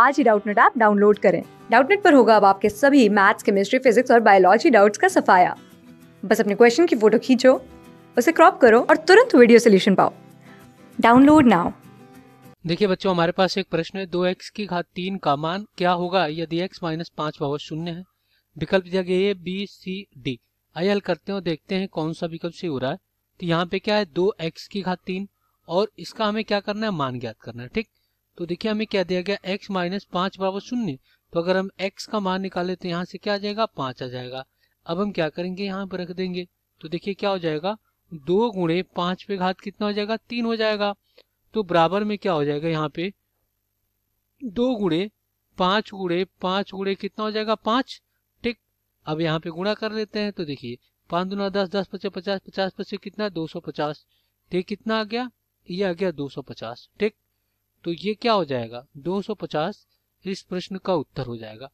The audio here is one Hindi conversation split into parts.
आज ही डाउटनेट ऐप डाउनलोड करें डाउटनेट पर होगा अब आपके सभी मैथ्स केमिस्ट्री फिजिक्स और बायोलॉजी डाउट्स का सफाया बस अपने क्वेश्चन की फोटो खींचो उसे क्रॉप करो और तुरंत वीडियो सोल्यूशन पाओ डाउनलोड नाउ देखिए बच्चों हमारे पास एक प्रश्न है दो एक्स की घात तीन का मान क्या होगा यदि एक्स माइनस पांच पावर शून्य है विकल्प दिया गया है बी सी डी आइए हल करते हैं और देखते हैं कौन सा विकल्प सही हो रहा है तो यहाँ पे क्या है दो एक्स की घात तीन और इसका हमें क्या करना है मान ज्ञात करना है ठीक तो देखिए हमें क्या दिया गया x माइनस पांच बराबर शून्य तो अगर हम x का मान निकाले तो यहाँ से क्या आ जाएगा पांच आ जाएगा अब हम क्या करेंगे यहाँ पर रख देंगे तो देखिए क्या हो जाएगा दो गुणे पांच पे घात कितना हो जाएगा तीन हो जाएगा तो बराबर में क्या हो जाएगा यहाँ पे दो गुणे पांच गुणे पांच गुणे कितना हो जाएगा पांच ठीक अब यहाँ पे गुणा कर लेते हैं तो देखिए पांच दुना दस दस पचास पचास पचास पच्चीस कितना दो सौ पचास ठीक कितना आ गया ये आ गया दो सौ पचास ठीक तो ये क्या हो जाएगा 250 इस प्रश्न का उत्तर हो जाएगा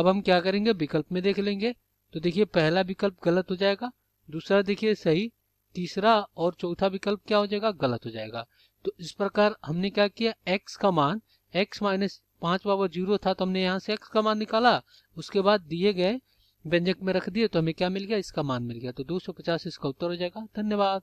अब हम क्या करेंगे विकल्प में देख लेंगे तो देखिए पहला विकल्प गलत हो जाएगा दूसरा देखिए सही तीसरा और चौथा विकल्प क्या हो जाएगा गलत हो जाएगा तो इस प्रकार हमने क्या किया x का मान x माइनस पांच पावर जीरो था तो हमने यहाँ से x का मान निकाला उसके बाद दिए गए व्यंजक में रख दिए तो हमें क्या मिल गया इसका मान मिल गया तो 250 इसका उत्तर हो जाएगा धन्यवाद